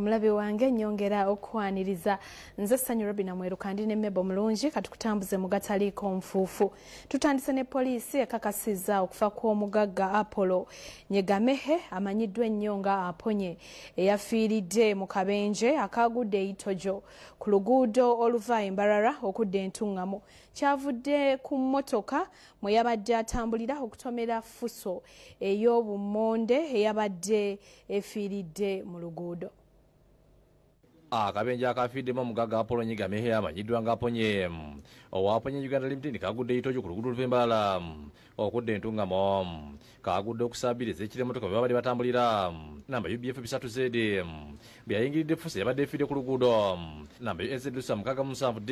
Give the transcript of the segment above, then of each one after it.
omulabi wange nyongera okwaniriza nze sanyu robina mweruka ndi nemmeba omulungi katukutambuze mu gataliiko nfuufu tutandise ne poliisi ekakasiza okufa kw'omugagga apollo nyegamehe amanyiddwa ennyo nga aponye eyafiiridde mu kabenje akaagudde eitojo ku luguudo oluva embalala okudda entungamu kyavudde ku mmotoka mwe yabadde atambulira okutomera fuso ey'obumonde eyabadde efiiridde mu luguudo akabenje ah, akafiddemu omugaga aponyiga mehe amanyiddwa oh, oh, nga aponye owaponye uganda limitedi kagudde eitojo ku luguudo lw'embala okudda entungamo kagudde okusabiriza ekiremotoka bwe babadde batambulira namba ubf 3 zd byayingiridde fusa yabadde efiidde ku luguudo namba ezedusa 7 d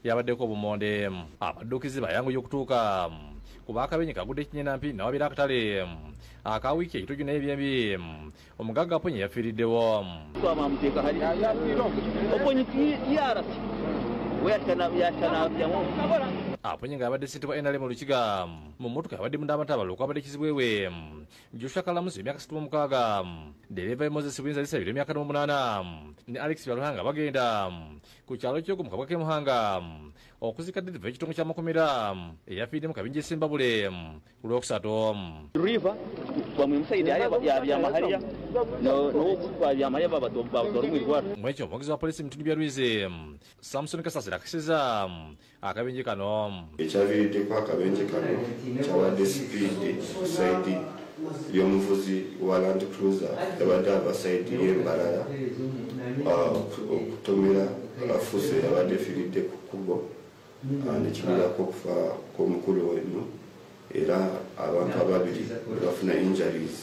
yabaddeko obumonde abaddukizi ah, bayanguye okutuuka kubakabenye kagudde kinyenampi nawabira akatale mm, akawiiki ekitujju n'ebyembi mm, omugagga ponyi yafiiriddewo mm. aponye nga yabadde sente wa nrm olukiga mu mmotoka yabadde mundamataba lwokwabadde kizibwewe joshua kalamusi emyaka situmu omukaaga dereva emoses buyinza lisa biro emyaka n'omunaana ne alex byaluhanga bagenda ku kyalo kyogo mukabwake muhanga okuzika deriva ekitongo kya mukumira mm, eyafiiremu kabinji esembabule mm, ku lwokusatu riva mwekyo omwogezi wa polisi mitundu bya lwizi mm, samusoni kasasira akisiza akabenje kano ekyaviiriddeko akabenje kano kyabadde sipiidi saidi y'omuvuzi wa land cruiser yabadde ava saidi y'embalala uh, okutomera afuse yabadde efiiriddeku kubo nekibulako kufa kwomukulu wenu era abantu ababiri webafuna injuries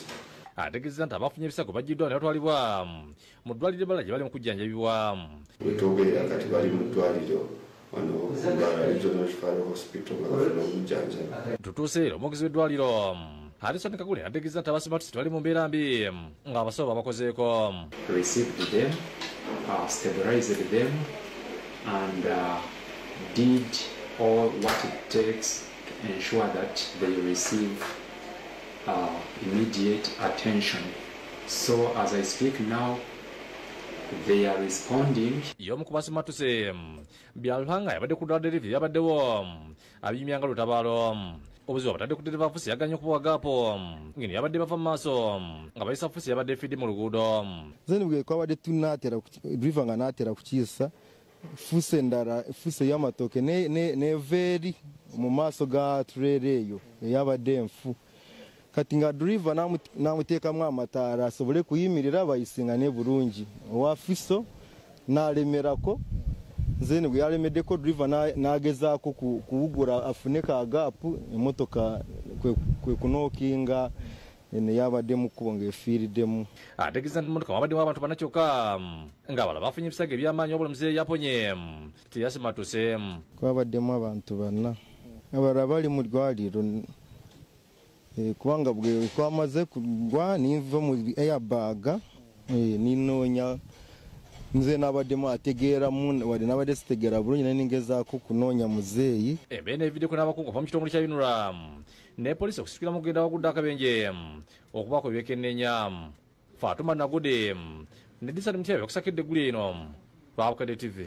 ategeeza nti abafunye ebisago bajiddwa ne batwalibwa mm, mu ddwaliro ebala gye bali mu kujjanjabibwa mm. wetwogerera kati bali mu ddwaliro tutuuse era omwogezi w'eddwaliro harison mm. kagule nategeeza nti abasoma batusi tebali mu mbeera mbi ng'abasawo babakozeeko received them uh, stabilized them and uh, did all what it takes to ensure that they receive uh, immediate attention. So as I speak now, they are responding mm, mm, fusi fuse ndara fuse y'amatoke ne ne neveri mu maso ga turereyo demfu kati nga driver muteka mwa amatara asobole kuyimirira bayisingane burungi wafiso naremerako nze nibwo yaremedde ko driver nageza kuwugura afune afuneka gapu emotoka kwe kunokinga eno yabadde mukkubo ng'efiiriddemu ategeeza nti mutuka wabaddemu abantu banakyokka mm, ngaabala bafunye ebisaga ebyamaanyi obulamuzi yaponye mm, teyasimatuseemu mm. kwabaddemu abantu banna abalala bali mu ddwaliro eh, kubanga bwe kwamaze kugwa ninva mu airbaga eh, ninoonya nze nabaddemu ategeeramu wadde nabadde sitegeera bulungi naye ningezaako kunoonya muzeeyi embeera eh, neviddeko n'abakungu pa mu kitongole kya unram ne poliisi okusikira mu kugenda wagudde akabenjem okubaako ebyekenneenyam fatuma nagude ne disani mutyabe okusakidde eggulu eno baabukadde tv